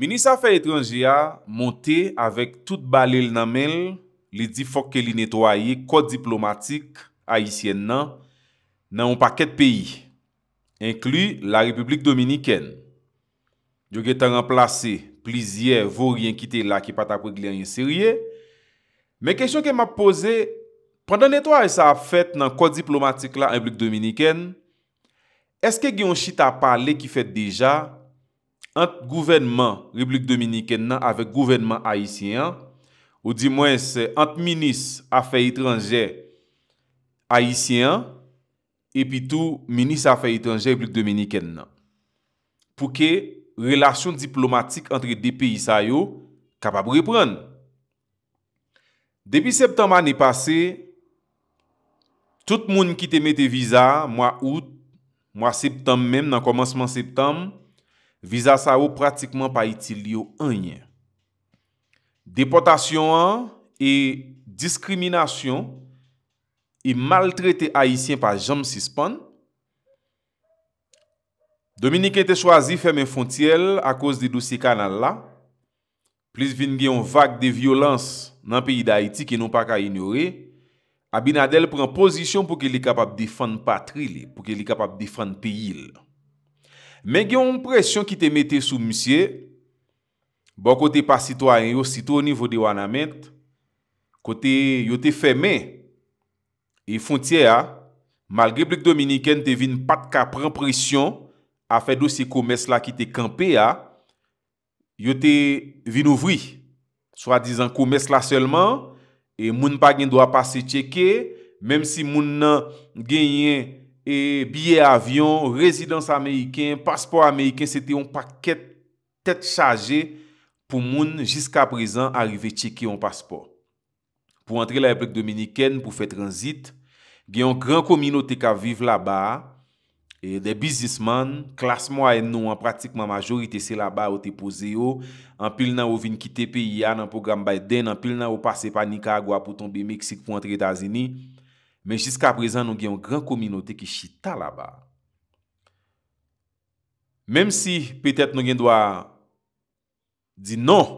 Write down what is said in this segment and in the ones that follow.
Minisa fè etranjè a montè avèk tout balèl nan menl li di fòk ke li netwaye kòt diplomatik a yisyèn nan nan moun pakèt peyi, inklu la Republik Dominikèn. Jò gè tan remplase, plizye, vò rien kite la ki pat apwèk li an yon serye. Men kèchon ke m ap pose, prendan netwaye sa ap fèt nan kòt diplomatik la Republik Dominikèn, eske gen yon chit ap pale ki fèt deja ant gouvenman Republik Dominiken nan, avek gouvenman Haitien, ou di mwen se, ant minis afe itranje Haitien, epi tou, minis afe itranje Republik Dominiken nan. Pou ke, relasyon diplomatik entre de pe isay yo, kapab repren. Depi septem ane pase, tout moun ki te mette viza, mwa out, mwa septem menm, nan komanseman septem, Viza sa ou pratikman pa iti liyo anye. Depotasyon an, e diskriminasyon, e maltrete Haitien pa jam sispon. Dominique te chwazi fèmen fontiel a kouse di dosi kanal la. Plis vin gen yon vak de violans nan peyi da Haiti ki nou pa ka inyore, Abinadel pren posisyon pou ki li kapap difan patri li, pou ki li kapap difan peyi li. Men gen yon presyon ki te mette sou msye... Bon kote pa sitwa en yo sitwa o nivou de wanament... Kote yo te feme... E fontye a... Malge blik Dominiken te vin pat ka pren presyon... A fe dosi koumes la ki te kampe a... Yo te vin ouvri... Soa dizan koumes la selman... E moun pa gen doa pase cheke... Mem si moun nan genye... Biye avyon, rezidans Ameriken, paspor Ameriken Sete yon paket tet chaje pou moun jiska prezan Arrive cheke yon paspor Pou antre la Eplek Dominiken pou fe transit Gen yon gran komino te ka vive la ba De bizisman, klas mwa en nou an pratik ma majorite se la ba Ou te pose yo Anpil nan ou vin kite piya nan program Biden Anpil nan ou pase pa Nikagua pou tombe Meksik pou antre Etasini Men jiska prezan nou gen yon gran kominote ki chita la ba. Mem si petet nou gen dwa di non,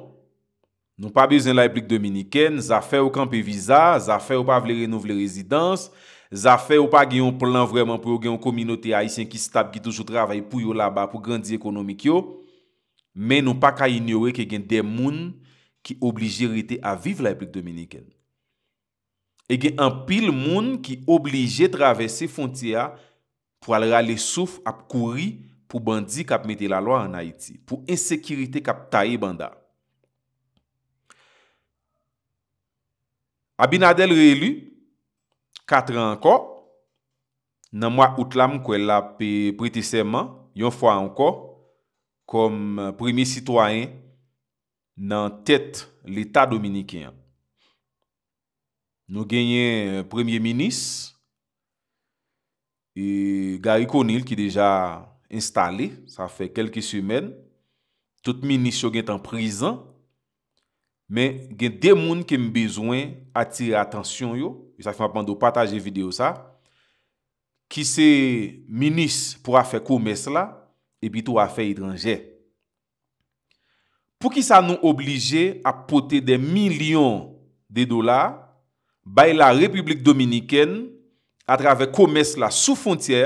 nou pa bezen la eplik Dominiken, zafè ou kanpe viza, zafè ou pa vle renou vle rezidans, zafè ou pa gen yon plan vreman pou gen yon kominote a isen ki stab ki toujou travay pou yo la ba pou grandi ekonomik yo, men nou pa ka inyore ke gen demoun ki obligirite a viv la eplik Dominiken. Ege an pil moun ki oblije travese fontya pou al rale souf ap kouri pou bandi kap mete la lwa an Haiti, pou insekirite kap tae banda. Abinadel relu, katre anko, nan mwa outlam kwe la pe priti seman, yon fwa anko, kom premi sitwayen nan tet l'Etat Dominikiyan. Nou genye euh, premye minis e gari konil ki deja instale, sa fe kelke sumen, tout minis yo gen tan prizan, men gen demoun kem bezwen atire atensyon yo, e sa fman pandou pataje video sa, ki se minis pou a fe koumes la, e bitou a fe idranje. Po ki sa nou oblije apote de milyon de dolar, bay la Republik Dominikèn a travè koumès la sou fontyè,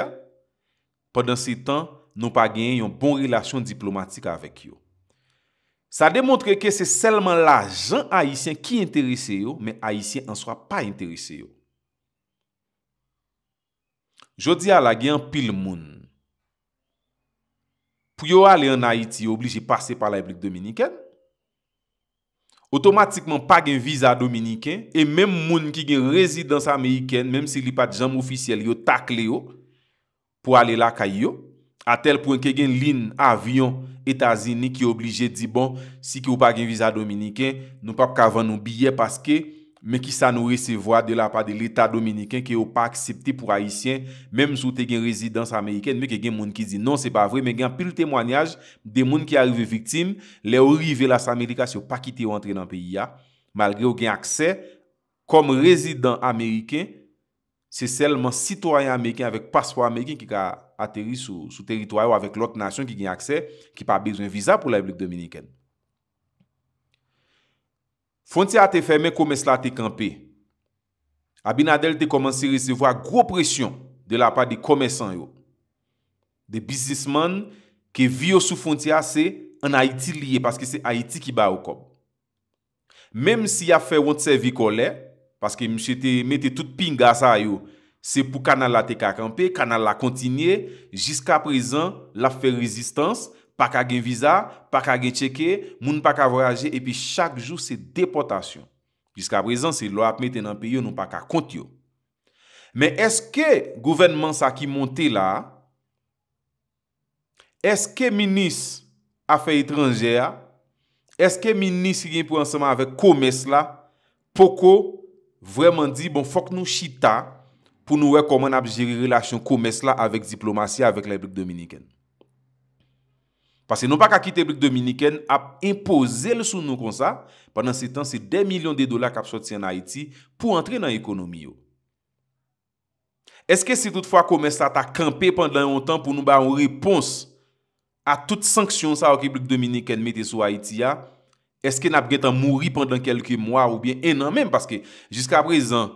podan se tan nou pa genyon bon relasyon diplomatik avèk yo. Sa demontre ke se selman la jen Haitien ki enterise yo, men Haitien an swa pa enterise yo. Jodi ala genyon pil moun. Pou yo alè an Haiti, yo obligè passe par la Republik Dominikèn, Otomatikman pa gen viza dominiken e menm moun ki gen rezidans Ameriken, menm si li pat jam ofisyel yo takle yo pou ale la kay yo, a tel pwen ki gen lin avyon Etazini ki oblije di bon si ki ou pa gen viza dominiken, nou pa kavan nou biye paske men ki sa nou resevoa de la pa de l'Etat Dominiken ki yo pa aksepti pou Haitien, menm sou te gen rezidans Ameriken, men ke gen moun ki di non se pa vre, men gen pil temwanyaj de moun ki arive viktim, le yo rive la sa Ameriken si yo pa kite yo entre nan peyi ya, malgre yo gen akse, kom rezidans Ameriken, se selman sitwanyen Ameriken avek paspo Ameriken ki ka ateri sou teritwayo avek l'ot nasyon ki gen akse, ki pa bezwen viza pou l'Etat Dominiken. Fontya te fè mè komes la te kampe. Abinadel te komanse resevo a gro presyon de la pa di komesan yo. De bisisman ke vi yo sou Fontya se an Haiti liye, paske se Haiti ki ba yo kom. Mem si ya fè wonsè vi kolè, paske mè te tout pinga sa yo, se pou kanal la te ka kampe, kanal la kontinye, jiska prezan la fè rezistans, Pa ka ge viza, pa ka ge cheke, moun pa ka voyaje, epi chak jou se deportasyon. Jiska prezan se lo ap meten anpe yo, nou pa ka kont yo. Men eske gouvenman sa ki monte la, eske minis afe itranje ya, eske minis yin pou ansama avek komes la, poko vreman di bon fok nou chita pou nou wekoman ap jiri relasyon komes la avek diplomasyon, avek la epik dominiken. Pase nou pa kakite blik dominiken ap impose le sou nou kon sa, pandan se tan se 10 milyon de dola kap soti an Haiti pou antre nan ekonomi yo. Eske se toutfwa kome sa ta kampe pandan yon tan pou nou ba yon repons a tout sanksyon sa wakiblik dominiken mette sou Haiti ya, eske nap getan mouri pandan kelke mwa ou bien enan men, paske jiska prezen,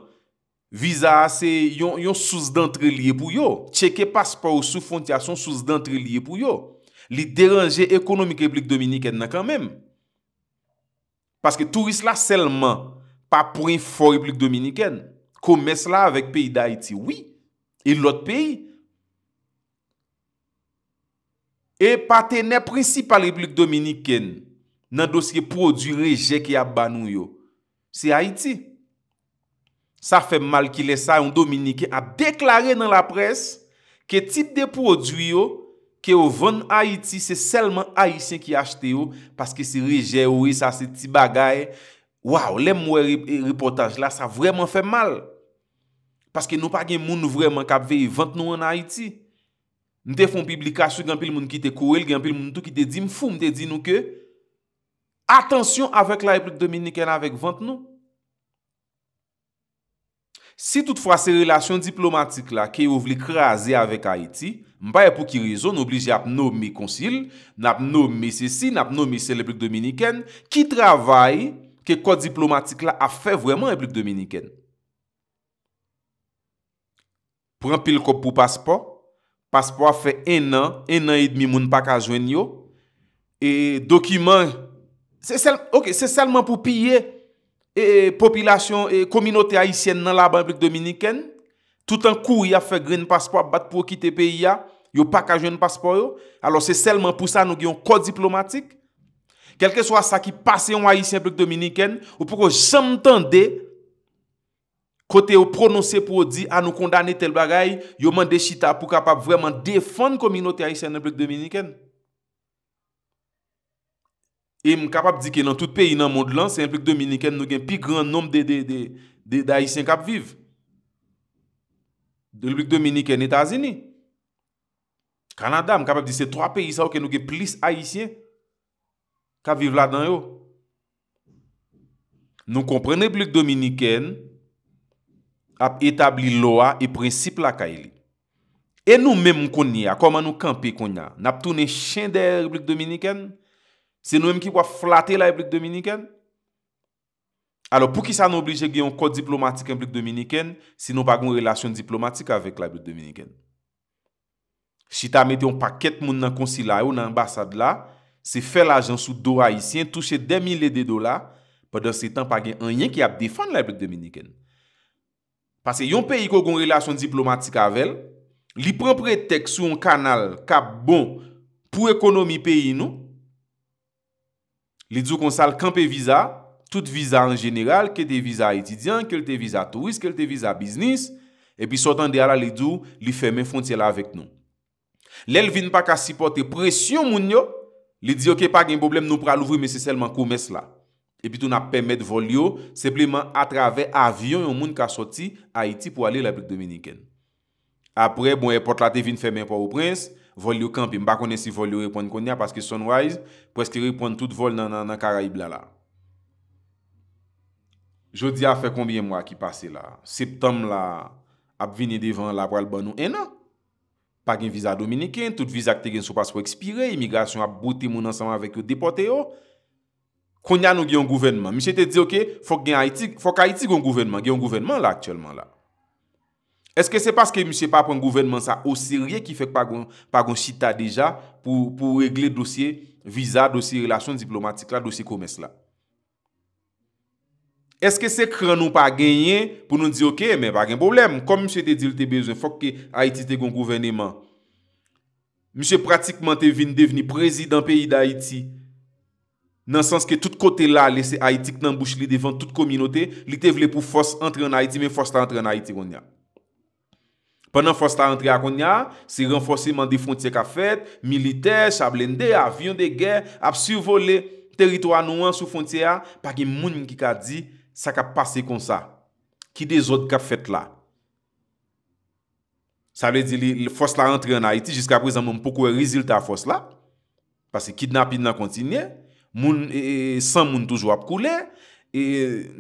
visa se yon sous dantre liye pou yo, cheke paspor ou sous fondi a son sous dantre liye pou yo. li deranje ekonomik Republik Dominiken nan kanmem. Paske tourist la selman, pa pou yon for Republik Dominiken, koumès la avèk peyi da Haiti, oui, yon lot peyi. E patè nè prinsipal Republik Dominiken, nan dosye prodwi rejek yon banou yo, si Haiti. Sa fè mal ki lesa yon Dominiken a deklare nan la pres ke tip de prodwi yo Ke ou ven Aïti, se selman Aïtien ki achte yo Paske se reje ou, se se ti bagaye Waw, lem mwen e reportaj la, sa vreman fe mal Paske nou pa gen moun nou vreman kapveye Vant nou an Aïti Mte fon publikasyon, gen pil moun ki te kouel Gen pil moun tou ki te dimfou, mte di nou ke Atensyon avek la Eplik Dominiken avek vant nou Si toutfwa se relasyon diplomatik la Ke ou vli kreaze avek Aïti Mbaye pou ki rizon, obliji ap nou mi konsil, nap nou mi sisi, nap nou mi sel Eplik Dominiken, ki travay ke kod diplomatik la a fe vwèman Eplik Dominiken. Pren pil kop pou paspo, paspo a fe en nan, en nan idmi moun pak a jwen yo, e dokiman, se selman pou piye, e popilasyon, e kominote aisyen nan la ban Eplik Dominiken, Tout an kou ya fe grene paspo ap bat pou wakite peyi ya, yo pakajwen paspo yo, alo se selman pou sa nou gen yon kod diplomatik. Kelke swa sa ki pase yon ayisyen plek dominiken, ou pou kon jantande, kote yo prononse pou di, an ah, nou kondane tel bagay, yo mande chita pou kapap vreman defon kominote ayisyen plek dominiken. E m kapap di ke nan tout peyi nan mond lan, se yon plek dominiken nou gen pi gran nom de ayisyen kap viv. L'Eblik Dominiken e tazini. Kanadam, kap ap disi, se 3 peyi sa ou ke nou ge plis a isye. Kap viv la dan yo. Nou komprene Eblik Dominiken ap etabli loa e prinsip la ka ili. E nou menm konya, koman nou kampe konya, nap toune chen der Eblik Dominiken. Se nou menm ki wap flate la Eblik Dominiken. alo pou ki sa nou oblije gen yon kote diplomatik yon blik dominiken, sinon pa gen yon relasyon diplomatik avek la blik dominiken. Si ta met yon paket moun nan konsilaye ou nan ambasad la, se fel ajan sou do a yisien, touche 2000 lede do la, pa dan se tan pa gen an yen ki ap defan la blik dominiken. Pase yon peyi ko gen relasyon diplomatik avel, li pren pretex sou yon kanal ka bon pou ekonomi peyi nou, li djou konsal kampe viza, Tout viza en general, ke te viza etidyan, ke te viza turist, ke te viza biznis, epi sotan de ala li djou li femen fonti ala vek nou. Lèl vin pa ka sipote presyon moun yo, li diyo ke pa gen boblem nou pral ouvri mese selman koumes la. Epi tou na pemet vol yo, sepleman atrave avyon yon moun ka soti a iti pou ale la plek dominiken. Apre, bon, e pot la te vin femen pa ou prens, vol yo kampi, mba konen si vol yo repon konya, paske son wajz, pweske repon tout vol nan karaib la la. Jodi a fe konbyen mwa ki pase la, septem la ap vini devan la pral banou enan, pa gen viza dominiken, tout viza ki te gen sou pas pou ekspire, imigrasyon ap bote moun ansaman vek yo depote yo, konyan nou gen yon gouvenman. Mise te di ok, fok gen Haiti, fok Haiti gen yon gouvenman, gen yon gouvenman la aktyelman la. Eske se paske mise pa ap yon gouvenman sa osirye ki fek pa gen chita deja pou regle dosye viza, dosye relasyon diplomatik la, dosye komes la. Eske se kren nou pa genye pou nou di ok, men pa gen problem. Kom mse te dil te bezon, fok ki Haiti te kon kouveneman. Mse pratikman te vin deveni prezidant peyi da Haiti. Nan sans ke tout kote la lese Haiti k nan bouch li devan tout kominote, li te vle pou fos entre en Haiti, men fos ta entre en Haiti kon ya. Panan fos ta entre akon ya, se renforsiman de fontye ka fet, milite, chablende, avyon de gen, ap suvole, teritwa nou an sou fontye ya, pa gen moun mwen ki ka di... sa ka pase kon sa, ki de zot ka fet la? Sa le di li, fos la rentre an Aiti, jiska prezaman mpoko we rezultat fos la, pase kidna pidna kontinye, e, e, san moun toujou ap koule, e,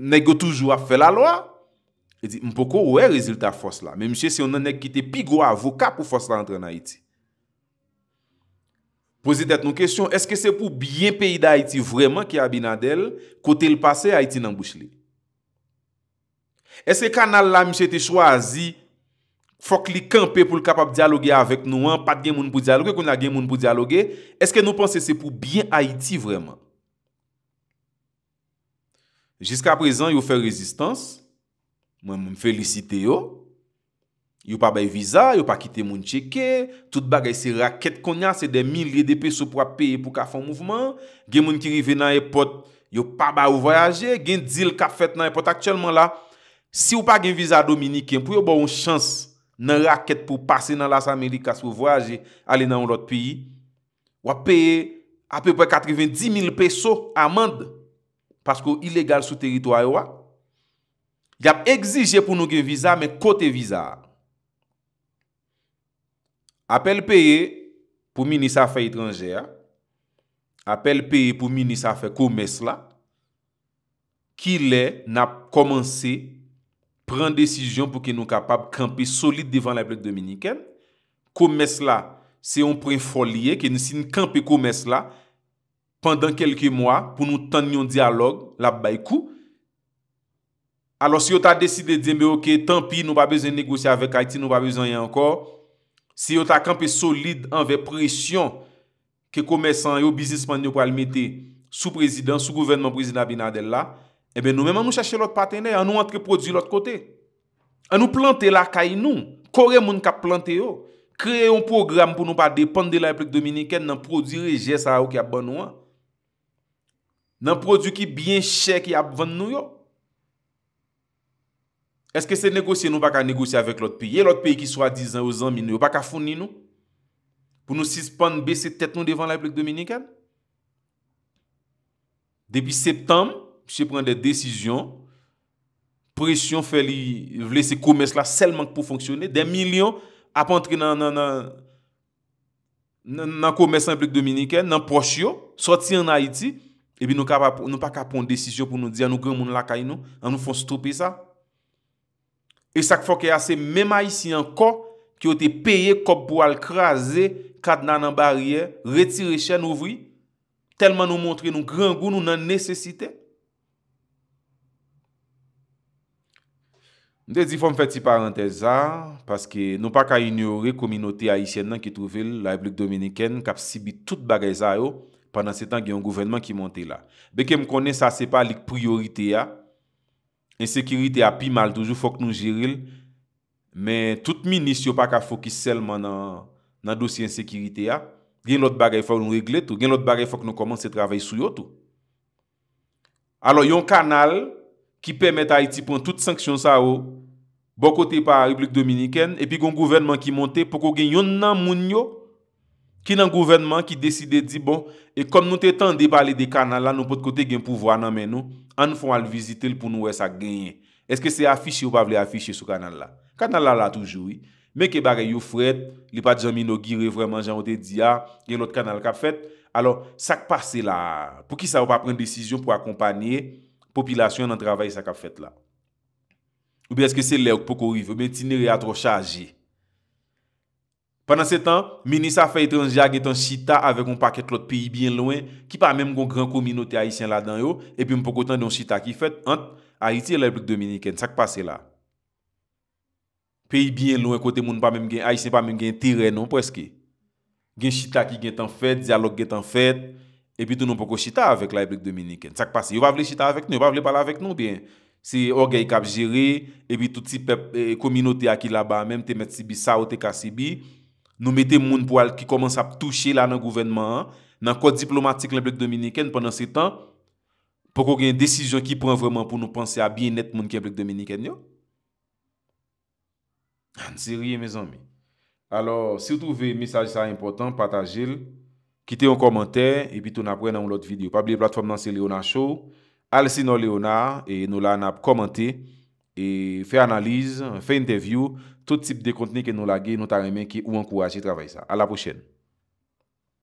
negyo toujou ap fe la loa, mpoko we rezultat fos la, men mche se yon anek ki te pigwa avoka pou fos la rentre an Aiti. Pozi det nou kesyon, eske se pou biyen peyi d'Aiti vreman ki abina del, kote l'pase Aiti nan bouch li? Ese kanal la mi se te chwazi Fok li kampe pou l kapap diyaloge avek nou an Pat gen moun pou diyaloge Kon la gen moun pou diyaloge Ese ke nou pense se pou biyen Haiti vreman Jiska prezan yo fe rezistans Mwen mwen felicite yo Yo pa bay viza Yo pa kite moun cheke Tout bagay se raket konya Se de mili de pesopwa peye pou ka fon mouvman Gen moun ki rive nan epot Yo pa bay ou voyaje Gen dil kap fet nan epot aktyelman la Si ou pa gen viza Dominiken, pou yo bon chans nan raket pou pase nan las Amerikas pou voyaje ale nan ou lot piyi, wap peye apèpè 90.000 peso amand, paskou ilegal sou teritway wap, yap egzije pou nou gen viza men kote viza. Apèl peye pou mini safè itranjè, apèl peye pou mini safè koumes la, ki lè nap komanse vizan. pren desijyon pou ki nou kapap kampe solide devan la plek dominiken. Kou mes la, se yon pren foliye, ki nou sin kampe kou mes la, pandan kelke mwa pou nou tan yon dialog la baykou. Alors se yon ta deside diye, me ok, tan pi, nou pa bezen negosye avek Haiti, nou pa bezen yon ankor, se yon ta kampe solide anve presyon ke kou mes an, yo bizis man yon pral mette sou prezident, sou gouvenman prezident Abinadel la, Ebe nou menman nou chache lout patene, an nou antre produ lout kote. An nou plante lakay nou, kore moun ka plante yo. Kreye yon program pou nou pa depande la Eplek Dominiken nan produ reje sa ou ki ap ban nou an. Nan produ ki byen chè ki ap ban nou yo. Eske se negosye nou pa ka negosye avèk lout piye, lout piye ki swa dizan ou zanmi nou, pa ka founi nou. Pou nou sispande bese tèt nou devan la Eplek Dominiken. Depi septembe, se pren de desisyon, presyon feli vle se koumes la selman pou fonksyonne, den milyon apan tre nan koumes sanplik Dominiken, nan proche yo, soti an Haiti, ebi nou pa ka pon desisyon pou nou di an nou gren moun lakay nou, an nou fon stropi sa. E sak fok e ase, memay si an ko, ki yo te peye kop pou al krasi, kad nan barye, retire chen ouvri, telman nou montre nou gren goun nou nan nesesite, Nde zi fòm fè ti paranteza... Paske nou pa ka inyori... Komunote Aisyen nan ki trove... La Eblek Dominiken... Kap si bi tout bagay za yo... Pendan se tan ki yon gouvernement ki monte la... Beke m konen sa se pa lik priorite ya... Ensekirite a pi mal toujou... Fòk nou jiril... Men tout minis yo pa ka fòkise sel man nan... Nan dosye ensekirite ya... Gen lot bagay fòk nou regle tou... Gen lot bagay fòk nou komanse travèy sou yo tou... Alo yon kanal... Ki pèmète a iti pren tout sanksyon sa ou... Bò bon kote pa replik dominiken... Epi kon gouvenman ki monte... Poko gen yon nan moun yo... Ki nan gouvenman ki deside di bon... E kom nou te tan debale de kanal la... Nou pot kote gen pouvo anan men nou... An fwa l vizite l pou nou wè sa genye... Eske se afiche ou pa vle afiche sou kanal la... Kanal la la toujoui... Mè ke bare you fred... Li pa djamino gire vreman jan wote di ya... Gen lot kanal ka fèt... Alors sak pase la... Pou ki sa w pa pren desisyon pou akompanye... Popilasyon nan travaye sak ap fèt la. Ou bè eske se lèwk poko rive, bè ti nè rè atro chaji. Panan se tan, menisa fèy transja gèt an chita avèk an paket lot peyi bien louen, ki pa mèm gwen kran kominote haisyen la dan yo, epi mpoko tan dè an chita ki fèt ant haiti lèbrik dominiken sak pase la. Peyi bien louen kote moun pa mèm gen haisyen pa mèm gen terè non pweske. Gen chita ki gèt an fèt, diyalog gèt an fèt, Et puis, nous pouvons chita avec la République dominicaine. Ça qui passe, ils ne veulent chita avec nous, ils ne veulent parler avec nous bien. C'est orgueil qui a géré, et puis toute cette eh, eh, communauté qui là-bas, même te mettre Sibi, ça ou te nous mettons moun pour qui commence à toucher là dans le gouvernement, dans le code diplomatique de la République dominicaine pendant ce temps, pour qu'on ait une décision qui prend vraiment pour nous penser à bien être moun qui République dominicaine. Yo? Ah, rien, mes amis. Alors, si vous trouvez le message important, partagez-le. Quittez un commentaire et puis tout après dans l'autre vidéo. Pas oublier plateforme c'est Léonard Show. Alcino Léonard et nous là n'a commenté et fait analyse, fait interview, tout type de contenu que nous avons, nous t'a qui à travailler ça. À la prochaine.